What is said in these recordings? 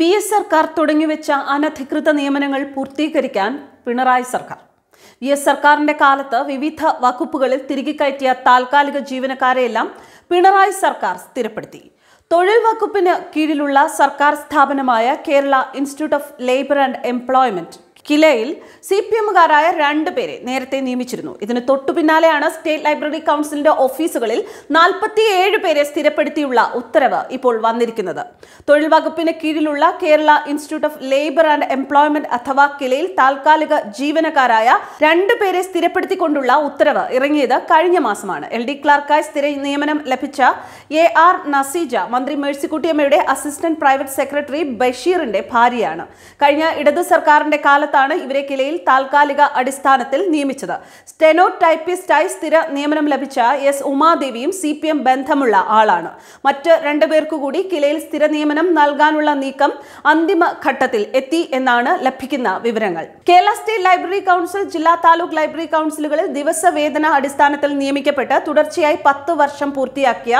V S സർക്കാർ തുടങ്ങിവെച്ച അനധികൃത നിയമനങ്ങൾ പൂർത്തീകരിക്കാൻ പിണറായി സർക്കാർ വി എസ് സർക്കാരിന്റെ കാലത്ത് വിവിധ വകുപ്പുകളിൽ തിരികെ കയറ്റിയ താൽക്കാലിക ജീവനക്കാരെയെല്ലാം പിണറായി സർക്കാർ സ്ഥിരപ്പെടുത്തി തൊഴിൽ വകുപ്പിന് കീഴിലുള്ള സർക്കാർ സ്ഥാപനമായ Kerala institute of labour and employment കിലയിൽ സി പി എമ്മുകാരായ രണ്ട് പേരെ നേരത്തെ നിയമിച്ചിരുന്നു ഇതിന് തൊട്ടു പിന്നാലെയാണ് സ്റ്റേറ്റ് ലൈബ്രറി കൗൺസിലിന്റെ ഓഫീസുകളിൽ നാൽപ്പത്തിയേഴ് പേരെ സ്ഥിരപ്പെടുത്തിയുള്ള ഉത്തരവ് ഇപ്പോൾ വന്നിരിക്കുന്നത് തൊഴിൽ വകുപ്പിന് കീഴിലുള്ള Kerala institute of labour and employment അഥവാ കിലയിൽ താൽക്കാലിക ജീവനക്കാരായ രണ്ട് പേരെ സ്ഥിരപ്പെടുത്തിക്കൊണ്ടുള്ള ഉത്തരവ് ഇറങ്ങിയത് കഴിഞ്ഞ മാസമാണ് എൽ ഡി ക്ലാർക്കായി സ്ഥിര നിയമനം ലഭിച്ച എ ആർ നസീജ മന്ത്രി മേഴ്സിക്കുട്ടിയമ്മയുടെ അസിസ്റ്റന്റ് പ്രൈവറ്റ് സെക്രട്ടറി ബഷീറിന്റെ ഭാര്യയാണ് കഴിഞ്ഞ ഇടതു സർക്കാരിന്റെ കാലത്ത് കാലത്താണ് ഇവരെ കിലയിൽ താൽക്കാലിക അടിസ്ഥാനത്തിൽ നിയമിച്ചത് സ്റ്റെനോ ടൈപ്പിസ്റ്റായി സ്ഥിര നിയമനം ലഭിച്ച എസ് ഉമാദേവിയും സി പി എം ബന്ധമുള്ള ആളാണ് മറ്റ് രണ്ടുപേർക്കു കൂടി കിലയിൽ സ്ഥിര നിയമനം നൽകാനുള്ള നീക്കം അന്തിമ ഘട്ടത്തിൽ എത്തി എന്നാണ് ലഭിക്കുന്ന വിവരങ്ങൾ കേരള സ്റ്റേറ്റ് ലൈബ്രറി കൗൺസിൽ ജില്ലാ താലൂക്ക് ലൈബ്രറി കൗൺസിലുകളിൽ ദിവസവേതന അടിസ്ഥാനത്തിൽ നിയമിക്കപ്പെട്ട് തുടർച്ചയായി പത്ത് വർഷം പൂർത്തിയാക്കിയ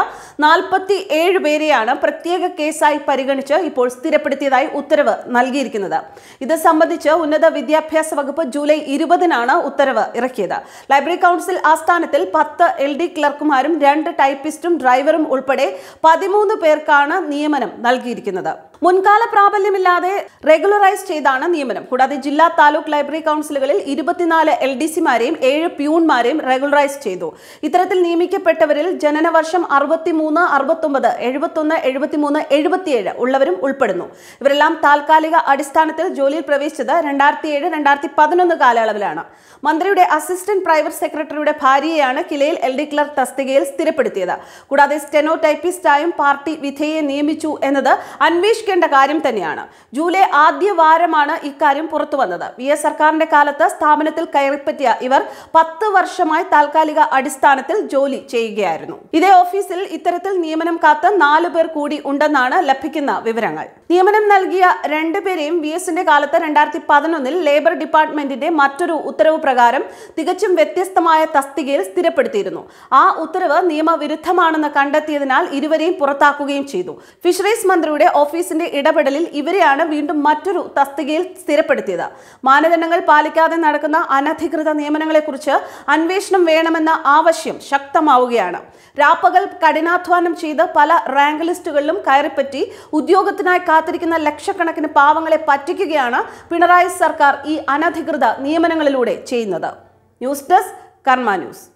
നാൽപ്പത്തി ഏഴ് പേരെയാണ് പ്രത്യേക കേസായി പരിഗണിച്ച് ഇപ്പോൾ സ്ഥിരപ്പെടുത്തിയതായി ഉത്തരവ് നൽകിയിരിക്കുന്നത് ഇത് സംബന്ധിച്ച് ഉന്നത വിദ്യാഭ്യാസ വകുപ്പ് ജൂലൈ ഇരുപതിനാണ് ഉത്തരവ് ഇറക്കിയത് ലൈബ്രറി കൗൺസിൽ ആസ്ഥാനത്തിൽ പത്ത് എൽ ഡി ക്ലർക്കുമാരും രണ്ട് ടൈപ്പിസ്റ്റും ഡ്രൈവറും ഉൾപ്പെടെ പതിമൂന്ന് പേർക്കാണ് നിയമനം നൽകിയിരിക്കുന്നത് മുൻകാല പ്രാബല്യമില്ലാതെ റെഗുലറൈസ് ചെയ്താണ് നിയമനം കൂടാതെ ജില്ലാ താലൂക്ക് ലൈബ്രറി കൗൺസിലുകളിൽ ഇരുപത്തിനാല് എൽ ഡി സിമാരെയും ഏഴ് പ്യൂൺമാരെയും റെഗുലറൈസ് ചെയ്തു ഇത്തരത്തിൽ നിയമിക്കപ്പെട്ടവരിൽ ജനനവർഷം മൂന്ന് അറുപത്തൊമ്പത് എഴുപത്തൊന്ന് എഴുപത്തിമൂന്ന് എഴുപത്തിയേഴ് ഉള്ളവരും ഉൾപ്പെടുന്നു ഇവരെല്ലാം താൽക്കാലിക അടിസ്ഥാനത്തിൽ ജോലിയിൽ പ്രവേശിച്ചത് രണ്ടായിരത്തി ഏഴ് രണ്ടായിരത്തി പതിനൊന്ന് കാലയളവിലാണ് മന്ത്രിയുടെ അസിസ്റ്റന്റ് പ്രൈവറ്റ് സെക്രട്ടറിയുടെ ഭാര്യയാണ് കിലയിൽ എൽ ഡി ക്ലർക്ക് തസ്തികയിൽ സ്ഥിരപ്പെടുത്തിയത് കൂടാതെ സ്റ്റെനോ ടൈപ്പിസ്റ്റായും പാർട്ടി വിധേയെ നിയമിച്ചു എന്നത് അന്വേഷ് അന്വേഷിക്കേണ്ട കാര്യം തന്നെയാണ് ജൂലൈ ആദ്യ വാരമാണ് ഇക്കാര്യം പുറത്തു വന്നത് വി എസ് സർക്കാരിന്റെ കാലത്ത് സ്ഥാപനത്തിൽ കയറിപ്പറ്റിയ ഇവർ പത്ത് വർഷമായി താൽക്കാലിക അടിസ്ഥാനത്തിൽ ജോലി ചെയ്യുകയായിരുന്നു ഇതേ ഓഫീസിൽ ഇത്തരത്തിൽ നിയമനം കാത്ത് നാലു പേർ കൂടി ഉണ്ടെന്നാണ് ലഭിക്കുന്ന വിവരങ്ങൾ നിയമനം നൽകിയ രണ്ടുപേരെയും വി എസിന്റെ കാലത്ത് രണ്ടായിരത്തി പതിനൊന്നിൽ ലേബർ ഡിപ്പാർട്ട്മെന്റിന്റെ മറ്റൊരു ഉത്തരവ് പ്രകാരം തികച്ചും വ്യത്യസ്തമായ തസ്തികയിൽ സ്ഥിരപ്പെടുത്തിയിരുന്നു ആ ഉത്തരവ് നിയമവിരുദ്ധമാണെന്ന് കണ്ടെത്തിയതിനാൽ ഇരുവരെയും പുറത്താക്കുകയും ചെയ്തു ഫിഷറീസ് മന്ത്രിയുടെ ഓഫീസിന് പോലീസിന്റെ ഇടപെടലിൽ ഇവരെയാണ് വീണ്ടും മറ്റൊരു തസ്തികയിൽ സ്ഥിരപ്പെടുത്തിയത് മാനദണ്ഡങ്ങൾ പാലിക്കാതെ നടക്കുന്ന അനധികൃത നിയമനങ്ങളെക്കുറിച്ച് അന്വേഷണം വേണമെന്ന ആവശ്യം ശക്തമാവുകയാണ് രാപ്പകൽ കഠിനാധ്വാനം ചെയ്ത് പല റാങ്ക് ലിസ്റ്റുകളിലും കയറിപ്പറ്റി ഉദ്യോഗത്തിനായി കാത്തിരിക്കുന്ന ലക്ഷക്കണക്കിന് പാവങ്ങളെ പറ്റിക്കുകയാണ് പിണറായി സർക്കാർ ഈ അനധികൃത നിയമനങ്ങളിലൂടെ ചെയ്യുന്നത് ന്യൂസ് ഡെസ്ക് കർമ്മ ന്യൂസ്